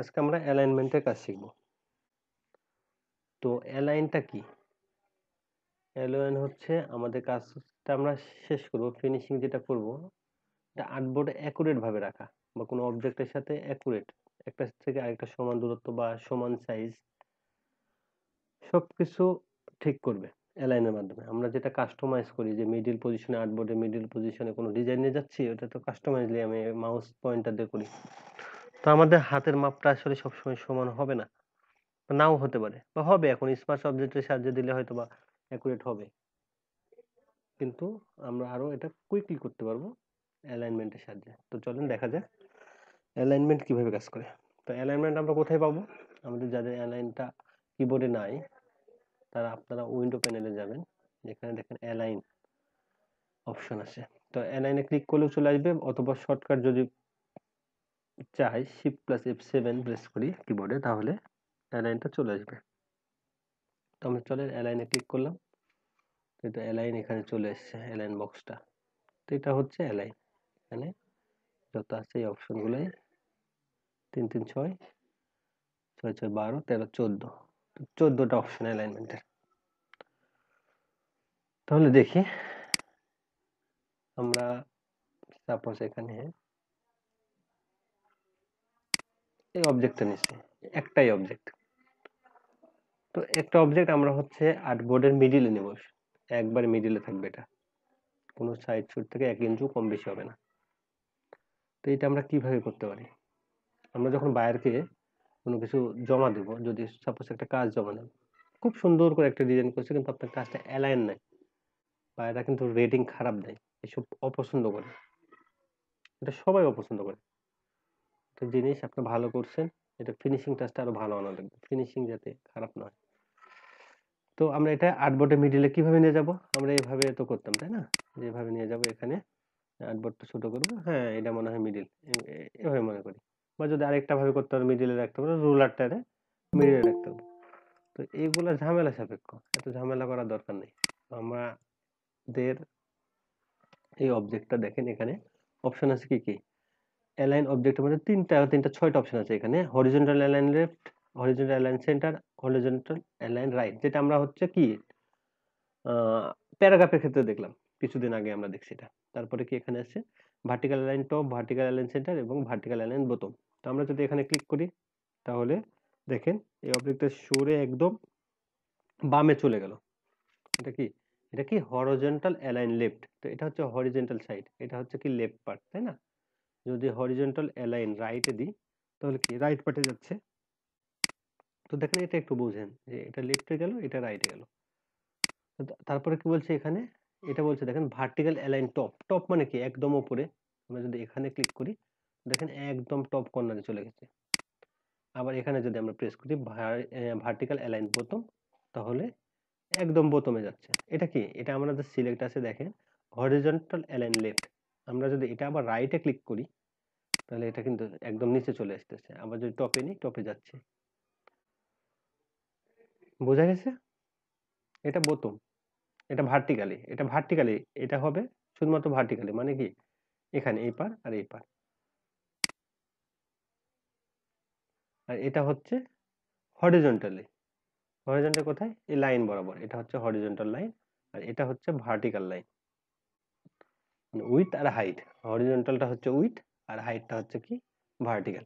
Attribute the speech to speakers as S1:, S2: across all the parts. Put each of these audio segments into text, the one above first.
S1: আজকে আমরা অ্যালাইনমেন্টের কাজ শিখব তো অ্যালাইনটা কি অ্যালাইন হচ্ছে আমাদের কাজটা আমরা শেষ করব ফিনিশিং যেটা করব এটা আর্টবোর্ডে অ্যাকুরেটভাবে রাখা বা কোনো অবজেক্টের সাথে অ্যাকুরেট একটা থেকে আরেকটা সমান দূরত্ব বা সমান সাইজ সব কিছু ঠিক করবে অ্যালাইনের মাধ্যমে আমরা যেটা কাস্টমাইজ করি যে মিডিল পজিশনে আর্টবোর্ডে মিডিল পজিশনে কোনো ডিজাইন নিয়ে যাচ্ছি ওটা তো কাস্টমাইজলি আমি মাউস পয়েন্টার দিয়ে করি তো আমাদের হাতের মাপটা আসলে সবসময় সমান হবে না নাও হতে পারে বা হবে এখন স্মার্ট সাবজেক্টের সাহায্যে দিলে হয়তো বা অ্যাকুরেট হবে কিন্তু আমরা আরো এটা কুইকলি করতে পারবো অ্যালাইনমেন্টের সাহায্যে তো চলেন দেখা যাক অ্যালাইনমেন্ট কিভাবে কাজ করে তো অ্যালাইনমেন্ট আমরা কোথায় পাবো আমাদের যাদের অ্যালাইনটা কিবোর্ডে নাই তারা আপনারা উইন্ডো প্যানেলে যাবেন যেখানে দেখেন অ্যালাইন অপশন আছে তো অ্যালাইনে ক্লিক করলেও চলে আসবে অথবা শর্টকাট যদি চাই shift plus F seven press করি কিবোর্ডে তাহলে অ্যালাইনটা চলে আসবে তো আমি চলে অ্যালাইনে ক্লিক করলাম এটা অ্যালাইন এখানে চলে এসছে অ্যালাইন বক্সটা তো এটা হচ্ছে অ্যালাইন এখানে যত আছে এই অপশনগুলোই তিন তিন ছয় ছয় ছয় বারো তেরো চোদ্দো চোদ্দোটা অপশন অ্যালাইনমেন্টের তাহলে দেখি আমরা সাপোজ এখানে এই অবজেক্টটা নিচ্ছি একটাই অবজেক্ট তো একটা অবজেক্ট আমরা হচ্ছে আর্টবোর্ডের মিডিলে নেব একবার মিডিলে থাকবে এটা কোনো সাইড শুট থেকে এক ইঞ্চু কম বেশি হবে না তো এটা আমরা কিভাবে করতে পারি আমরা যখন বায়ারকে কোনো কিছু জমা দেব যদি সাপোজ একটা কাজ জমা দেব খুব সুন্দর করে একটা ডিজাইন করছে কিন্তু আপনার কাজটা অ্যালাইন নাই বায়েরা কিন্তু রেটিং খারাপ দেয় এসব অপছন্দ করে এটা সবাই অপছন্দ করে একটা জিনিস আপনি ভালো করছেন এটা ফিনিশিং টাচটা আরো ভালো আনা লাগবে ফিনিশিং যাতে খারাপ না হয় তো আমরা এটা আট বটে মিডিলে কিভাবে নিয়ে যাব আমরা এভাবে তো করতাম তাই না যেভাবে নিয়ে যাব এখানে আট বটটা ছোট করবো হ্যাঁ এটা মনে হয় মিডিল এভাবে মনে করি বা যদি আরেকটা ভাবে করতে পারো মিডিলে রাখতে পারো রুলারটারে মিডিলে রাখতে পারবো তো এইগুলো ঝামেলা সাপেক্ষ এত ঝামেলা করার দরকার নেই আমাদের এই অবজেক্টটা দেখেন এখানে অপশন আছে কি কি অ্যালাইন অবজেক্ট মানে তিনটা তিনটা ছয়টা অপশন আছে এখানে horizontal align left horizontal align center horizontal align right যেটা আমরা হচ্ছে কি প্যারাগ্রাফের ক্ষেত্রে দেখলাম কিছুদিন আগে আমরা দেখছি এটা তারপরে কি এখানে আছে vertical align top vertical align center এবং ভার্টিক্যাল অ্যালাইন বোতম তো আমরা যদি এখানে ক্লিক করি তাহলে দেখেন এই অবজেক্টের সুরে একদম বামে চলে গেল এটা কি এটা কি হরিজন্টাল অ্যালাইন লেফট তো এটা হচ্ছে হরিজন্টাল সাইড এটা হচ্ছে কি লেফট পার্ট তাই না যদি হরিজন্টাল অ্যালাইন রাইটে দিই তাহলে কি রাইট পার্টে যাচ্ছে তো দেখেন এটা একটু বোঝেন যে এটা লেফটে গেল এটা রাইটে গেল তারপরে কি বলছে এখানে এটা বলছে দেখেন ভার্টিক্যাল অ্যালাইন টপ টপ মানে কি একদম ওপরে আমরা যদি এখানে ক্লিক করি দেখেন একদম টপ কর্নারে চলে গেছে আবার এখানে যদি আমরা প্রেস করি ভার্টিক্যাল অ্যালাইন বোতম তাহলে একদম বোতমে যাচ্ছে এটা কি এটা আমাদের সিলেক্ট আছে দেখেন হরিজন্টাল অ্যালাইন লেফট আমরা যদি এটা আবার রাইটে ক্লিক করি তাহলে এটা কিন্তু একদম নিচে চলে আসতেছে আবার যদি টপে নিই টপে যাচ্ছে বোঝা গেছে এটা বোতম এটা ভার্টিক্যালি এটা ভার্টিক্যালি এটা হবে শুধুমাত্র ভার্টিক্যালি মানে কি এখানে এই পার আর এই পার আর এটা হচ্ছে হরিজন্টালি হরিজন্টাল কোথায় এই লাইন বরাবর এটা হচ্ছে হরিজন্টাল লাইন আর এটা হচ্ছে ভার্টিক্যাল লাইন মানে উইথ আর হাইট হরিজন্টালটা হচ্ছে উইথ আর হাইটটা হচ্ছে কি ভার্টিক্যাল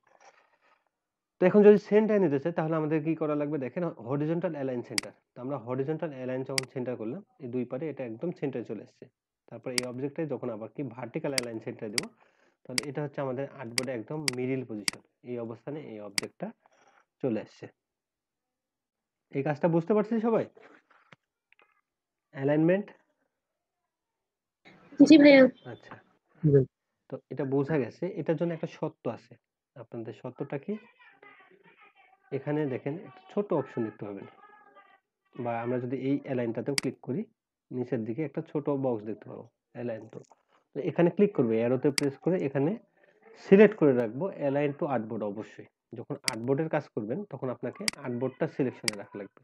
S1: তো এখন যদি সেন্টার নিতে চাই তাহলে আমাদের কি করা লাগবে দেখেন হরিজন্টাল অ্যালাইন সেন্টার তো আমরা হরিজন্টাল অ্যালাইন যখন সেন্টার করলাম এই দুই পারে এটা একদম সেন্টারে চলে এসছে তারপর এই অবজেক্টে যখন আবার কি ভার্টিক্যাল অ্যালাইন সেন্টার দেবো তাহলে এটা হচ্ছে আমাদের বোর্ডে একদম মিডিল পজিশন এই অবস্থানে এই অবজেক্টটা চলে এসছে এই কাজটা বুঝতে পারছি সবাই অ্যালাইনমেন্ট আচ্ছা। জি ভাইয়া। আচ্ছা। তো এটা বোঝা গেছে। এটার জন্য একটা শর্ত আছে। আপনাদের শর্তটা কি? এখানে দেখেন ছোট অপশন দেখতে পাবেন। বা আমরা যদি এই অ্যালাইনটাতেও ক্লিক করি, নিচের দিকে একটা ছোট বক্স দেখতে পাবো। Align to. তো এখানে ক্লিক করবে, অ্যারোতে প্রেস করে এখানে সিলেক্ট করে রাখবো অ্যালাইন টু আর্টবোর্ড অবশ্যই। যখন আর্টবোর্ডের কাজ করবেন তখন আপনাকে আর্টবোর্ডটা সিলেকশনে রাখা লাগবে।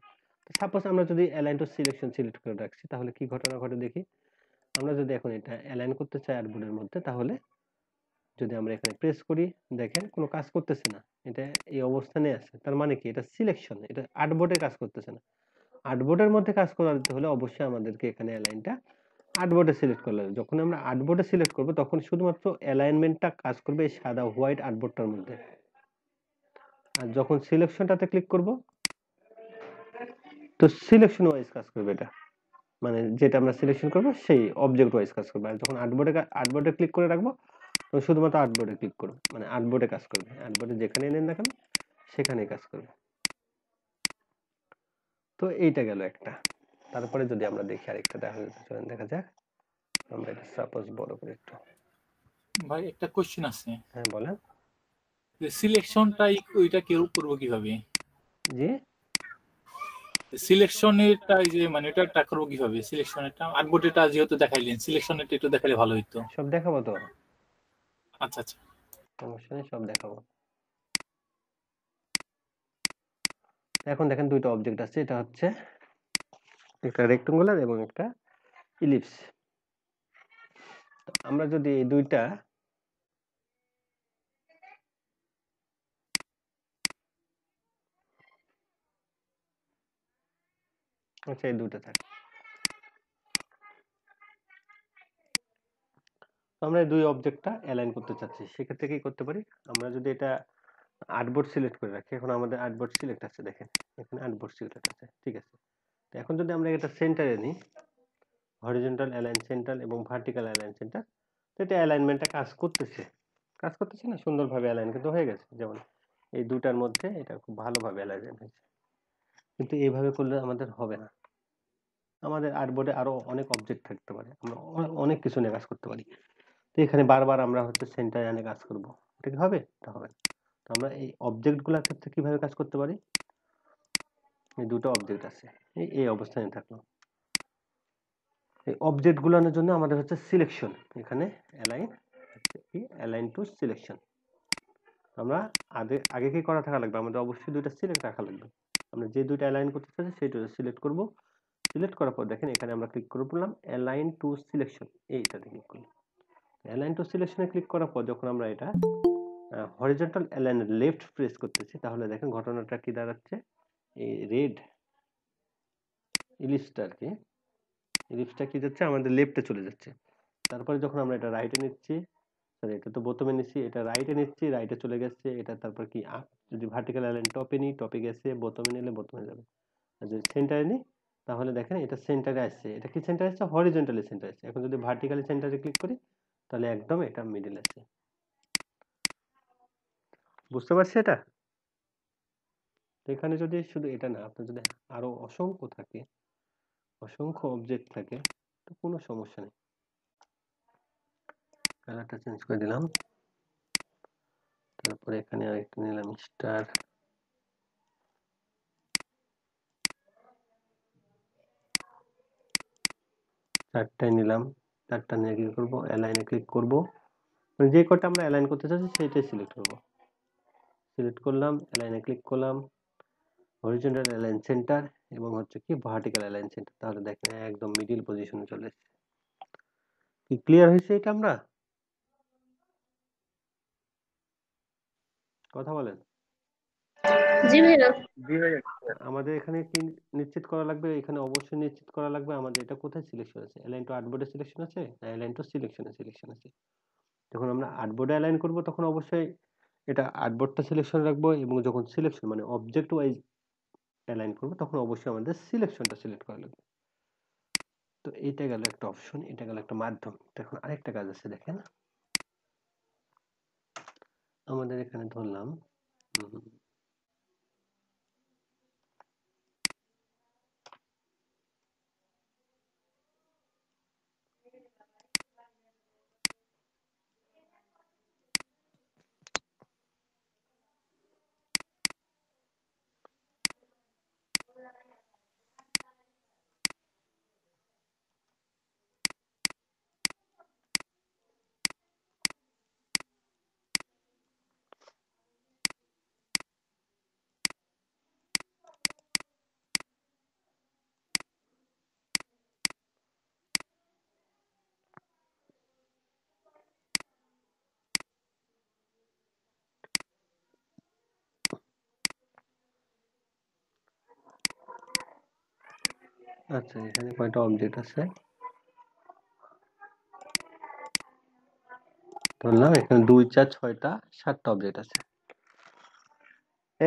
S1: সাপোজ আমরা যদি অ্যালাইন টু সিলেকশন সিলেক্ট করে রাখছি তাহলে কি ঘটনা ঘটে দেখি। আমরা যদি এখন এটা অ্যালাইন করতে চাই আর্টবোর্ডের মধ্যে তাহলে যদি আমরা এখানে প্রেস করি দেখেন কোনো কাজ করতেছে না এটা এই অবস্থানে আছে তার মানে কি এটা সিলেকশন এটা আর্টবোর্ডে কাজ করতেছে না আর্টবোর্ডের মধ্যে কাজ দিতে হলে অবশ্যই আমাদেরকে এখানে অ্যালাইনটা আর্টবোর্ডে সিলেক্ট করলে যখন আমরা আর্টবোর্ডে সিলেক্ট করব তখন শুধুমাত্র অ্যালাইনমেন্টটা কাজ করবে এই সাদা হোয়াইট আর্টবোর্ডটার মধ্যে আর যখন সিলেকশনটাতে ক্লিক করব তো সিলেকশন ওয়াইজ কাজ করবে এটা মানে যেটা আমরা সিলেকশন করবো সেই অবজেক্ট ওয়াইজ কাজ করবো আর যখন আর্টবোর্ডে আর্টবোর্ডে ক্লিক করে রাখবো তখন শুধুমাত্র আর্টবোর্ডে ক্লিক করবো মানে আর্টবোর্ডে কাজ করবে আর্টবোর্ডে যেখানে নেন না কেন সেখানেই কাজ করবে তো এইটা গেল একটা তারপরে যদি আমরা দেখি আরেকটা দেখা যাচ্ছে দেখা যাক আমরা এটা সাপোজ বড় করে একটু ভাই একটা কোশ্চেন আছে হ্যাঁ বলেন সিলেকশনটা ওইটা কেউ করবো কিভাবে জি সিলেকশনেরটা এই যে মানে এটা একটা করবো কিভাবে সিলেকশনেরটা আর্টবোর্ডেটা যেহেতু দেখাইলেন সিলেকশনেরটা একটু দেখাইলে ভালো হতো সব দেখাবো তো আচ্ছা আচ্ছা সমস্যা নেই সব দেখাবো এখন দেখেন দুইটা অবজেক্ট আছে এটা হচ্ছে একটা রেক্টেঙ্গুলার এবং একটা ইলিপস আমরা যদি এই দুইটা আচ্ছা এই দুটো থাক আমরা এই দুই অবজেক্টটা অ্যালাইন করতে চাচ্ছি সেক্ষেত্রে কি করতে পারি আমরা যদি এটা আর্টবোর্ড সিলেক্ট করে রাখি এখন আমাদের আর্টবোর্ড সিলেক্ট আছে দেখেন এখানে আর্টবোর্ড সিলেক্ট আছে ঠিক আছে তো এখন যদি আমরা এটা সেন্টারে নিই হরিজেন্টাল অ্যালাইন সেন্টার এবং ভার্টিক্যাল অ্যালাইন সেন্টার তো এটা অ্যালাইনমেন্টটা কাজ করতেছে কাজ করতেছে না সুন্দরভাবে অ্যালাইন কিন্তু হয়ে গেছে যেমন এই দুটার মধ্যে এটা খুব ভালোভাবে অ্যালাইন হয়েছে কিন্তু এইভাবে করলে আমাদের হবে না আমাদের আর্টবোর্ডে আরও অনেক অবজেক্ট থাকতে পারে আমরা অনেক কিছু নিয়ে কাজ করতে পারি তো এখানে বারবার আমরা হচ্ছে সেন্টার এনে কাজ করব এটা কি হবে এটা হবে না তো আমরা এই অবজেক্টগুলোর ক্ষেত্রে কীভাবে কাজ করতে পারি এই দুটো অবজেক্ট আছে এই এই অবস্থানে থাকলো এই অবজেক্টগুলোর জন্য আমাদের হচ্ছে সিলেকশন এখানে অ্যালাইন অ্যালাইন টু সিলেকশন আমরা আগে আগে কি করা থাকা লাগবে আমাদের অবশ্যই দুইটা সিলেক্ট রাখা লাগবে আমরা যে দুইটা অ্যালাইন করতে চাই সেই দুটো সিলেক্ট করবো সিলেক্ট করার পর দেখেন এখানে আমরা ক্লিক করে করলাম অ্যালাইন টু সিলেকশন এইটাতে ক্লিক করলাম অ্যালাইন টু সিলেকশনে ক্লিক করার পর যখন আমরা এটা হরিজেন্টাল অ্যালাইন লেফট প্রেস করতেছি তাহলে দেখেন ঘটনাটা কি দাঁড়াচ্ছে এই রেড ইলিপসটা কি ইলিপসটা কি যাচ্ছে আমাদের লেফটে চলে যাচ্ছে তারপরে যখন আমরা এটা রাইটে নিচ্ছি সরি এটা তো প্রথমে নিচ্ছি এটা রাইটে নিচ্ছি রাইটে চলে গেছে এটা তারপর কি আপ যদি ভার্টিক্যাল অ্যালাইন টপে নিই টপে গেছে বোতমে নিলে বোতমে যাবে আর যদি সেন্টারে নিই তাহলে দেখেন এটা সেন্টারে আসছে এটা কি সেন্টারে আসছে হরিজেন্টালি সেন্টার আসছে এখন যদি ভার্টিক্যালি সেন্টারে ক্লিক করি তাহলে একদম এটা মিডিল আছে বুঝতে পারছি এটা এখানে যদি শুধু এটা না আপনার যদি আরো অসংখ্য থাকে অসংখ্য অবজেক্ট থাকে তো কোনো সমস্যা নেই কালারটা চেঞ্জ করে দিলাম তারপরে এখানে আরেকটা নিলাম স্টার চারটায় নিলাম চারটা নিয়ে ক্লিক করবো অ্যালাইনে ক্লিক করব মানে যে কটা আমরা অ্যালাইন করতে চাচ্ছি সেইটাই সিলেক্ট করব সিলেক্ট করলাম অ্যালাইনে ক্লিক করলাম হরিজন্টাল অ্যালাইন সেন্টার এবং হচ্ছে কি ভার্টিক্যাল অ্যালাইন সেন্টার তাহলে দেখেন একদম মিডিল পজিশনে চলে এসেছে কি ক্লিয়ার হয়েছে এটা আমরা কথা বলেন জি ভাইয়া। জি ভাইয়া। আমাদের এখানে কি নিশ্চিত করা লাগবে? এখানে অবশ্যই নিশ্চিত করা লাগবে আমাদের এটা কোথায় সিলেকশন আছে? অ্যালাইন টু বোর্ডে সিলেকশন আছে? না অ্যালাইন টু সিলেকশনে সিলেকশন আছে। যখন আমরা বোর্ডে অ্যালাইন করব তখন অবশ্যই এটা আর্টবোর্ডটা সিলেকশন রাখবো এবং যখন সিলেকশন মানে অবজেক্ট ওয়াইজ অ্যালাইন করব তখন অবশ্যই আমাদের সিলেকশনটা সিলেক্ট করা লাগবে। তো এটা গেল একটা অপশন এটা গেল একটা মাধ্যম এখন আরেকটা কাজ আছে দেখেন আমাদের এখানে ধরলাম আচ্ছা এখানে কয়টা অবজেক্ট আছে ধরলাম এখানে দুই চার ছয়টা সাতটা অবজেক্ট আছে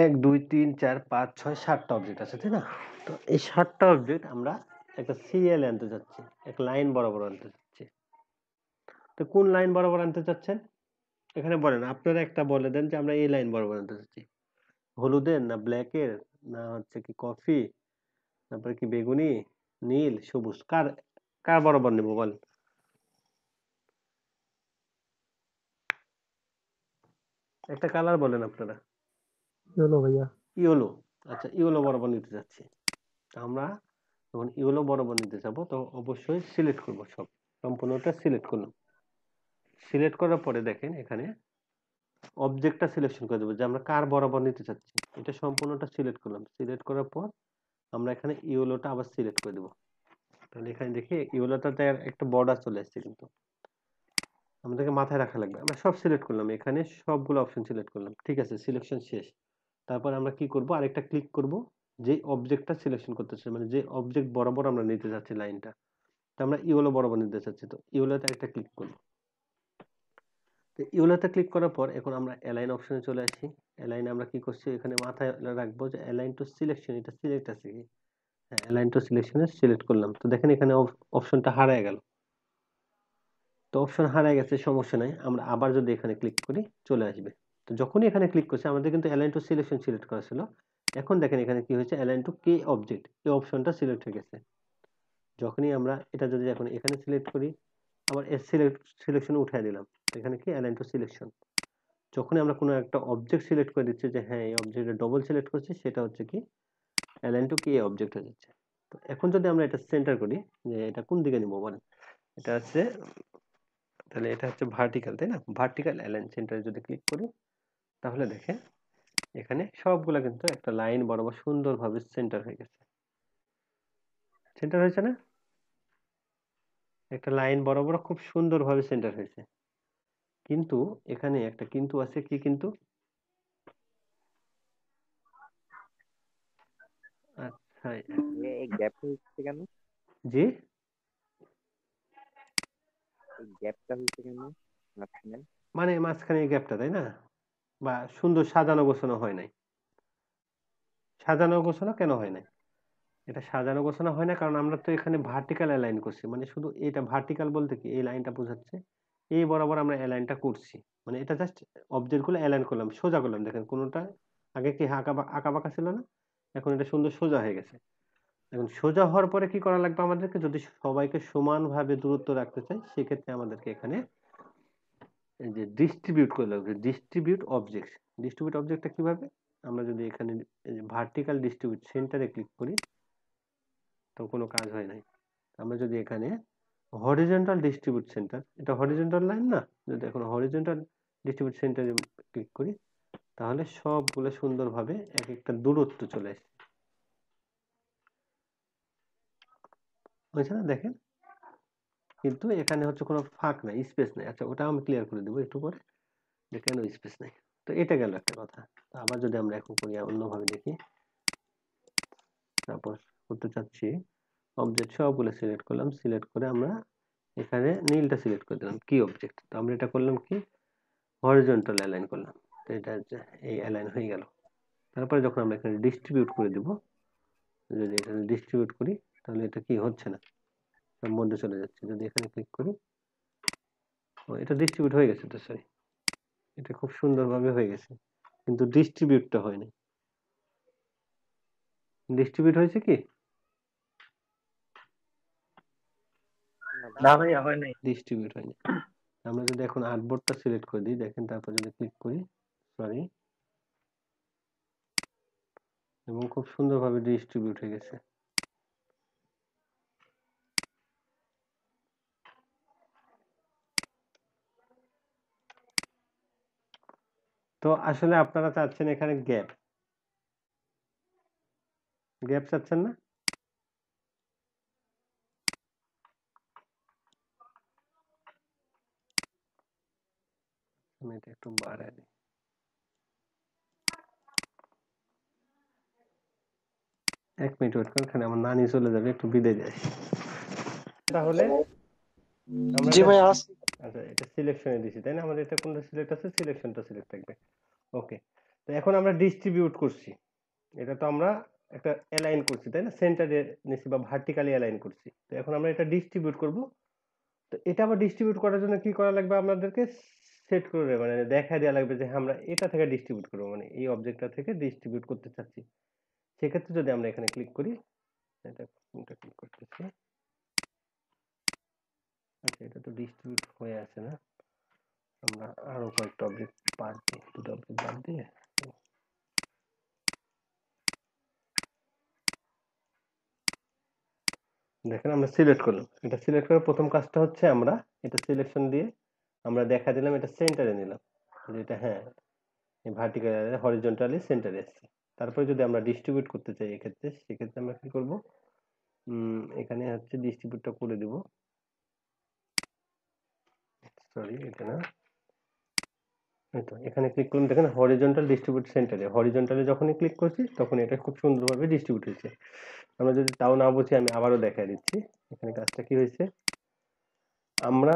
S1: এক দুই তিন চার পাঁচ ছয় সাতটা অবজেক্ট আছে তাই না তো এই সাতটা অবজেক্ট আমরা একটা সিরিয়ালে আনতে যাচ্ছি এক লাইন বরাবর আনতে যাচ্ছি তো কোন লাইন বরাবর আনতে চাচ্ছেন এখানে বলেন আপনারা একটা বলে দেন যে আমরা এই লাইন বরাবর আনতে চাচ্ছি হলুদের না ব্ল্যাকের না হচ্ছে কি কফি তারপরে কি বেগুনি নীল সবুজ কার কার বরাবর নেব বল একটা কালার বলেন আপনারা ইয়েলো ভাইয়া ইয়েলো আচ্ছা ইয়েলো বরাবর নিতে যাচ্ছি আমরা যখন ইয়েলো বরাবর নিতে যাব তো অবশ্যই সিলেক্ট করব সব সম্পূর্ণটা সিলেক্ট করলাম সিলেক্ট করার পরে দেখেন এখানে অবজেক্টটা সিলেকশন করে দেবো যে আমরা কার বরাবর নিতে চাচ্ছি এটা সম্পূর্ণটা সিলেক্ট করলাম সিলেক্ট করার পর আমরা এখানে ইওলোটা আবার সিলেক্ট করে দেবো তাহলে এখানে দেখি ইয়েলোটাতে একটা বর্ডার চলে আসছে কিন্তু আমাদেরকে মাথায় রাখা লাগবে আমরা সব সিলেক্ট করলাম এখানে সবগুলো অপশন সিলেক্ট করলাম ঠিক আছে সিলেকশন শেষ তারপর আমরা কি করব আরেকটা ক্লিক করব যে অবজেক্টটা সিলেকশন করতে চাই মানে যে অবজেক্ট বরাবর আমরা নিতে চাচ্ছি লাইনটা তো আমরা ইয়েলো বরাবর নিতে চাচ্ছি তো ইয়েলোতে একটা ক্লিক করবো তো ইউলাতে ক্লিক করার পর এখন আমরা অ্যালাইন অপশনে চলে আসি অ্যালাইনে আমরা কি করছি এখানে মাথায় রাখবো যে অ্যালাইন টু সিলেকশন এটা সিলেক্ট আছে কি হ্যাঁ অ্যালাইন টু সিলেকশনে সিলেক্ট করলাম তো দেখেন এখানে অপশনটা হারায় গেল তো অপশন হারায় গেছে সমস্যা নাই আমরা আবার যদি এখানে ক্লিক করি চলে আসবে তো যখনই এখানে ক্লিক করছি আমাদের কিন্তু অ্যালাইন টু সিলেকশন সিলেক্ট করা ছিল এখন দেখেন এখানে কি হয়েছে অ্যালাইন টু কে অবজেক্ট এই অপশনটা সিলেক্ট হয়ে গেছে যখনই আমরা এটা যদি এখন এখানে সিলেক্ট করি আবার এর সিলেক্ট সিলেকশন উঠাই দিলাম এখানে কি অ্যালাইন টু সিলেকশন যখনই আমরা কোনো একটা অবজেক্ট সিলেক্ট করে দিচ্ছি যে হ্যাঁ এই অবজেক্টে ডবল সিলেক্ট করছি সেটা হচ্ছে কি অ্যালাইন টু কি এই অবজেক্ট হয়ে যাচ্ছে তো এখন যদি আমরা এটা সেন্টার করি যে এটা কোন দিকে নিব বলেন এটা হচ্ছে তাহলে এটা হচ্ছে ভার্টিক্যাল তাই না ভার্টিক্যাল অ্যালাইন সেন্টারে যদি ক্লিক করি তাহলে দেখেন এখানে সবগুলা কিন্তু একটা লাইন বরাবর সুন্দরভাবে সেন্টার হয়ে গেছে সেন্টার হয়েছে না একটা লাইন বরাবর খুব সুন্দরভাবে সেন্টার হয়েছে কিন্তু এখানে একটা কিন্তু আছে কি কিন্তু আচ্ছা, মানে মাঝখানে গ্যাপটা তাই না বা সুন্দর সাজানো গোছানো হয় নাই সাজানো গোছানো কেন হয় নাই এটা সাজানো গোছানো হয় না কারণ আমরা তো এখানে ভার্টিক্যাল অ্যালাইন করছি মানে শুধু এটা ভার্টিক্যাল বলতে কি এই লাইনটা বোঝাচ্ছে এই বরাবর আমরা অ্যালাইনটা করছি মানে এটা জাস্ট অবজেক্টগুলো অ্যালাইন করলাম সোজা করলাম দেখেন কোনোটা আগে কি আঁকা আঁকা বাঁকা ছিল না এখন এটা সুন্দর সোজা হয়ে গেছে এখন সোজা হওয়ার পরে কি করা লাগবে আমাদেরকে যদি সবাইকে সমানভাবে দূরত্ব রাখতে চাই সেক্ষেত্রে আমাদেরকে এখানে যে ডিস্ট্রিবিউট করে লাগবে ডিস্ট্রিবিউট অবজেক্ট ডিস্ট্রিবিউট অবজেক্টটা কিভাবে আমরা যদি এখানে ভার্টিক্যাল ডিস্ট্রিবিউট সেন্টারে ক্লিক করি তো কোনো কাজ হয় নাই আমরা যদি এখানে হরিজেন্টাল ডিস্ট্রিবিউট সেন্টার এটা হরিজেন্টাল লাইন না যদি এখন হরিজেন্টাল ডিস্ট্রিবিউট সেন্টারে ক্লিক করি তাহলে সবগুলো সুন্দরভাবে এক একটা দূরত্ব চলে আসে না দেখেন কিন্তু এখানে হচ্ছে কোনো ফাঁক নাই স্পেস নাই আচ্ছা ওটা আমি ক্লিয়ার করে দেবো একটু পরে যে কেন স্পেস নাই তো এটা গেল একটা কথা আবার যদি আমরা এখন করি অন্যভাবে দেখি তারপর করতে চাচ্ছি অবজেক্ট সবগুলো সিলেক্ট করলাম সিলেক্ট করে আমরা এখানে নীলটা সিলেক্ট করে দিলাম কি অবজেক্ট তো আমরা এটা করলাম কি হরিজন্টাল অ্যালাইন করলাম তো এটা এই অ্যালাইন হয়ে গেল তারপরে যখন আমরা এখানে ডিস্ট্রিবিউট করে দেব যদি এখানে ডিস্ট্রিবিউট করি তাহলে এটা কি হচ্ছে না তার মধ্যে চলে যাচ্ছে যদি এখানে ক্লিক করি ও এটা ডিস্ট্রিবিউট হয়ে গেছে তো সরি এটা খুব সুন্দরভাবে হয়ে গেছে কিন্তু ডিস্ট্রিবিউটটা হয়নি ডিস্ট্রিবিউট হয়েছে কি না ভাই হয় নাই ডিস্ট্রিবিউট হয়নি আমরা যদি এখন আর্টবোর্ডটা সিলেক্ট করে দিই দেখেন তারপর যদি ক্লিক করি সরি এবং খুব সুন্দরভাবে ডিস্ট্রিবিউট হয়ে গেছে তো আসলে আপনারা চাচ্ছেন এখানে গ্যাপ গ্যাপ চাচ্ছেন না এটা একটু বাড়ায় দিই এক মিনিট ওয়েট করুন এখানে আমার নানি চলে যাবে একটু বিদে যাই তাহলে জি ভাই আসি আচ্ছা এটা সিলেকশনে দিছি তাই না আমাদের এটা কোনটা সিলেক্ট আছে সিলেকশনটা সিলেক্ট থাকবে ওকে তো এখন আমরা ডিস্ট্রিবিউট করছি এটা তো আমরা একটা অ্যালাইন করছি তাই না সেন্টারে নিছি বা ভার্টিক্যালি অ্যালাইন করছি তো এখন আমরা এটা ডিস্ট্রিবিউট করব তো এটা আবার ডিস্ট্রিবিউট করার জন্য কি করা লাগবে আপনাদেরকে সেট দেবে মানে দেখা দেওয়া লাগবে যে হ্যাঁ, আমরা এটা থেকে ডিস্ট্রিবিউট করবো মানে এই অবজেক্টটা থেকে ডিস্ট্রিবিউট করতে চাচ্ছি সেক্ষেত্রে যদি আমরা এখানে ক্লিক করি এটা ক্লিক করতেছি আচ্ছা এটা তো ডিস্ট্রিবিউট হয়ে আছে না আমরা আরো কয়েকটা অবজেক্ট বাদ দিই দুটো অবজেক্ট বাদ দিয়ে দেখেন আমরা সিলেক্ট করলাম এটা সিলেক্ট করার প্রথম কাজটা হচ্ছে আমরা এটা সিলেকশন দিয়ে আমরা দেখা দিলাম এটা সেন্টারে নিলাম এটা হ্যাঁ ভার্টিক্যাল হরিজন্টালি সেন্টারে এসছে তারপরে যদি আমরা ডিস্ট্রিবিউট করতে চাই এক্ষেত্রে সেক্ষেত্রে আমরা কি উম এখানে হচ্ছে ডিস্ট্রিবিউটটা করে দিব সরি এটা না তো এখানে ক্লিক করুন দেখেন হরিজন্টাল ডিস্ট্রিবিউট সেন্টারে হরিজন্টালে যখনই ক্লিক করছি তখন এটা খুব সুন্দরভাবে ডিস্ট্রিবিউট হয়েছে আমরা যদি তাও না বুঝি আমি আবারও দেখা দিচ্ছি এখানে কাজটা কি হয়েছে আমরা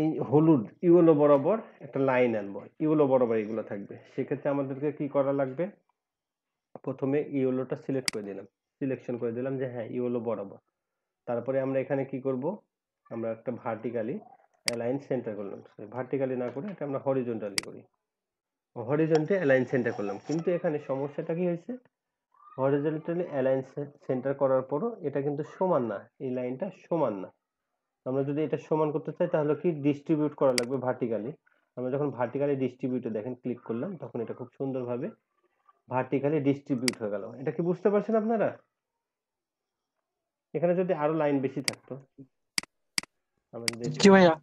S1: এই হলুদ ইউলো বরাবর একটা লাইন আনবো ইউলো বরাবর এগুলো থাকবে সেক্ষেত্রে আমাদেরকে কি করা লাগবে প্রথমে ইউলোটা সিলেক্ট করে দিলাম সিলেকশন করে দিলাম যে হ্যাঁ ইউলো বরাবর তারপরে আমরা এখানে কি করব আমরা একটা ভার্টিক্যালি অ্যালাইন সেন্টার করলাম ভার্টিক্যালি না করে এটা আমরা হরিজন্টালি করি হরিজন্টে অ্যালাইন সেন্টার করলাম কিন্তু এখানে সমস্যাটা কি হয়েছে হরিজন্টালি অ্যালাইন সেন্টার করার পরও এটা কিন্তু সমান না এই লাইনটা সমান না আমরা যদি এটা সমান করতে চাই তাহলে কি ডিস্ট্রিবিউট করা লাগবে ভার্টিক্যালি আমরা যখন ভার্টিক্যালি ডিস্ট্রিবিউটে দেখেন ক্লিক করলাম তখন এটা খুব সুন্দরভাবে ভার্টিক্যালি ডিস্ট্রিবিউট হয়ে গেল এটা কি বুঝতে পারছেন আপনারা এখানে যদি আরো লাইন বেশি থাকতো আমরা জি ভাইয়া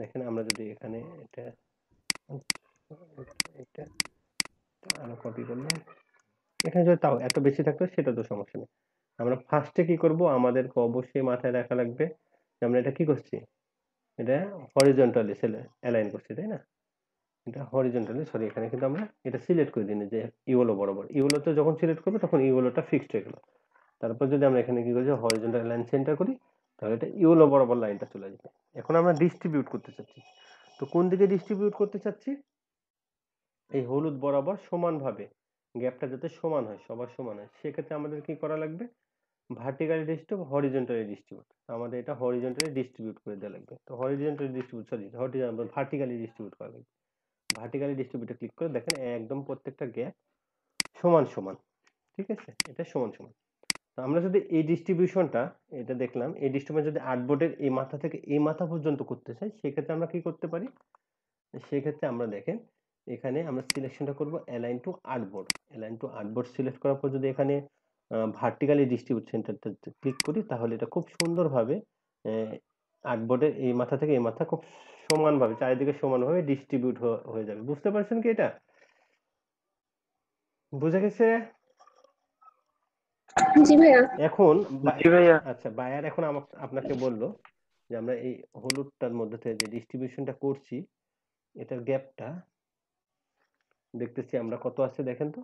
S1: দেখেন আমরা যদি এখানে এটা এটা আরো কপি করলাম এখানে যদি তাও এত বেশি থাকতো সেটা তো সমস্যা নেই আমরা ফার্স্টে কি করব আমাদেরকে অবশ্যই মাথায় রাখা লাগবে আমরা এটা কি করছি এটা হরিজন্টালি অ্যালাইন করছি তাই না এটা হরিজন্টালি সরি এখানে কিন্তু আমরা এটা সিলেক্ট করে দিই যে ইউলো বরাবর ইউলোতে যখন সিলেক্ট করবে তখন ইউলোটা ফিক্সড হয়ে গেল তারপর যদি আমরা এখানে কি করছি হরিজন্টাল লাইন সেন্টার করি তাহলে এটা ইউলো বরাবর লাইনটা চলে যাবে এখন আমরা ডিস্ট্রিবিউট করতে চাচ্ছি তো কোন দিকে ডিস্ট্রিবিউট করতে চাচ্ছি এই হলুদ বরাবর সমানভাবে গ্যাপটা যাতে সমান হয় সবার সমান হয় সেক্ষেত্রে আমাদের কি করা লাগবে ভার্টিক্যালি ডিস্ট্রিবিউট হরিজন্টালি ডিস্ট্রিবিউট আমাদের এটা হরিজন্টালি ডিস্ট্রিবিউট করে দেওয়া লাগবে তো horizontally distribute sorry vertically distribute করা লাগবে ভার্টিক্যালি ডিস্ট্রিবিউটে ক্লিক করে দেখেন একদম প্রত্যেকটা গ্যাপ সমান সমান ঠিক আছে এটা সমান সমান তো আমরা যদি এই ডিস্ট্রিবিউশনটা এটা দেখলাম এই ডিস্ট্রিবিউশন যদি আর্টবোর্ডের এই মাথা থেকে এই মাথা পর্যন্ত করতে চাই সেক্ষেত্রে আমরা কি করতে পারি সেক্ষেত্রে আমরা দেখেন এখানে আমরা সিলেকশনটা করব align to artboard align to artboard select করার পর যদি এখানে ভার্টিক্যালি ডিস্ট্রিবিউট সেন্টারটা ক্লিক করি তাহলে এটা খুব সুন্দরভাবে আর্টবোর্ডের এই মাথা থেকে এই মাথা খুব সমানভাবে চারিদিকে সমানভাবে ডিস্ট্রিবিউট হয়ে যাবে বুঝতে পারছেন কি এটা বুঝে গেছে এখন আচ্ছা বায়ার এখন আপনাকে বললো যে আমরা এই হলুদটার মধ্যে থেকে যে ডিস্ট্রিবিউশনটা করছি এটার গ্যাপটা দেখতেছি আমরা কত আছে দেখেন তো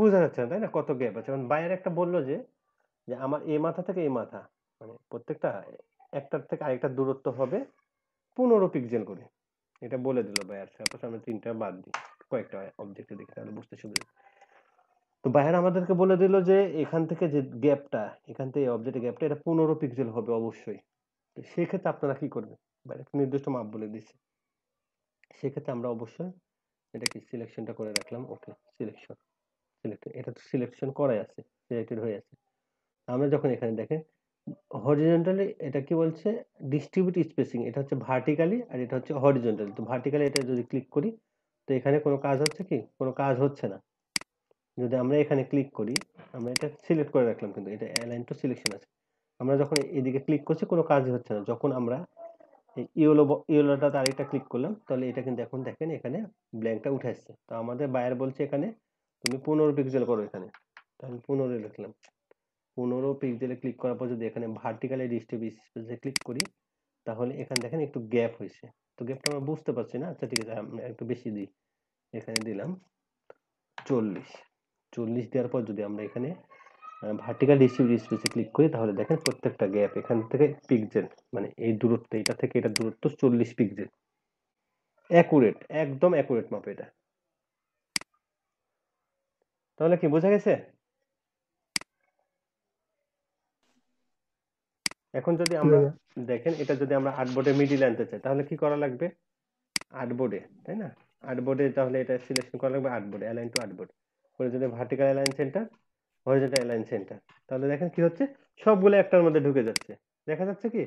S1: বোঝা যাচ্ছে না তাই না কত গ্যাপ আছে মানে বায়ার একটা বললো যে যে আমার এ মাথা থেকে এ মাথা মানে প্রত্যেকটা একটার থেকে আরেকটা দূরত্ব হবে পনেরো পিক্সেল করে এটা বলে দিল বায়ার সাপোজ আমরা তিনটা বাদ দিই কয়েকটা অবজেক্টে দেখি তাহলে বুঝতে সুবিধা তো বায়ার আমাদেরকে বলে দিল যে এখান থেকে যে গ্যাপটা এখান থেকে অবজেক্টের গ্যাপটা এটা পনেরো পিক্সেল হবে অবশ্যই তো সেক্ষেত্রে আপনারা কি করবেন বাইরে একটা নির্দিষ্ট মাপ বলে দিচ্ছে সেক্ষেত্রে আমরা অবশ্যই এটা কি সিলেকশনটা করে রাখলাম ওকে সিলেকশন সিলেক্টেড এটা তো সিলেকশন করাই আছে সিলেক্টেড হয়ে আছে আমরা যখন এখানে দেখেন হরিজন্টালি এটা কি বলছে ডিস্ট্রিবিউট স্পেসিং এটা হচ্ছে ভার্টিক্যালি আর এটা হচ্ছে হরিজন্টালি তো ভার্টিক্যালি এটা যদি ক্লিক করি তো এখানে কোনো কাজ হচ্ছে কি কোনো কাজ হচ্ছে না যদি আমরা এখানে ক্লিক করি আমরা এটা সিলেক্ট করে রাখলাম কিন্তু এটা অ্যালাইন টু সিলেকশন আছে আমরা যখন এদিকে ক্লিক করছি কোনো কাজই হচ্ছে না যখন আমরা ইয়েলো ইয়েলোটা আরেকটা ক্লিক করলাম তাহলে এটা কিন্তু এখন দেখেন এখানে ব্ল্যাঙ্কটা উঠে আসছে তো আমাদের বায়ার বলছে এখানে তুমি পনেরো পিক্সেল করো এখানে তাহলে পনেরো লিখলাম পনেরো পিক্সেলে ক্লিক করার পর যদি এখানে ভার্টিক্যালি ডিস্ট্রিবিউশনে ক্লিক করি তাহলে এখানে দেখেন একটু গ্যাপ হয়েছে তো গ্যাপটা আমরা বুঝতে পারছি না আচ্ছা ঠিক আছে আমরা একটু বেশি দিই এখানে দিলাম চল্লিশ চল্লিশ দেওয়ার পর যদি আমরা এখানে ভার্টিক্যাল ডিস্ট্রিবিউট স্পেসে ক্লিক করি তাহলে দেখেন প্রত্যেকটা গ্যাপ এখান থেকে পিকজেল মানে এই দূরত্ব এটা থেকে এটা দূরত্ব চল্লিশ পিকজেল অ্যাকুরেট একদম অ্যাকুরেট মাপ এটা তাহলে কি বোঝা গেছে এখন যদি আমরা দেখেন এটা যদি আমরা আট মিডিল আনতে চাই তাহলে কি করা লাগবে আট তাই না আট তাহলে এটা সিলেকশন করা লাগবে আট অ্যালাইন টু আট বোর্ড করে যদি vertical align center horizontal align center তাহলে দেখেন কি হচ্ছে সবগুলো একটার মধ্যে ঢুকে যাচ্ছে দেখা যাচ্ছে কি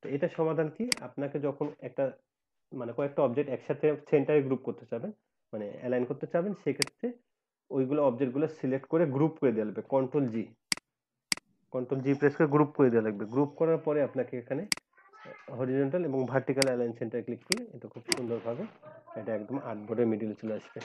S1: তো এটা সমাধান কি আপনাকে যখন একটা মানে কয়েকটা অবজেক্ট একসাথে সেন্টারে গ্রুপ করতে চাবেন মানে অ্যালাইন করতে চাবেন সেক্ষেত্রে ওইগুলো অবজেক্টগুলো সিলেক্ট করে গ্রুপ করে দেওয়া লাগবে control G control G press করে গ্রুপ করে দেওয়া লাগবে গ্রুপ করার পরে আপনাকে এখানে হরিজেন্টাল এবং ভার্টিক্যাল অ্যালাইন সেন্টার ক্লিক করে এটা খুব সুন্দরভাবে এটা একদম আর্টবোর্ডের মিডিলে চলে আসবে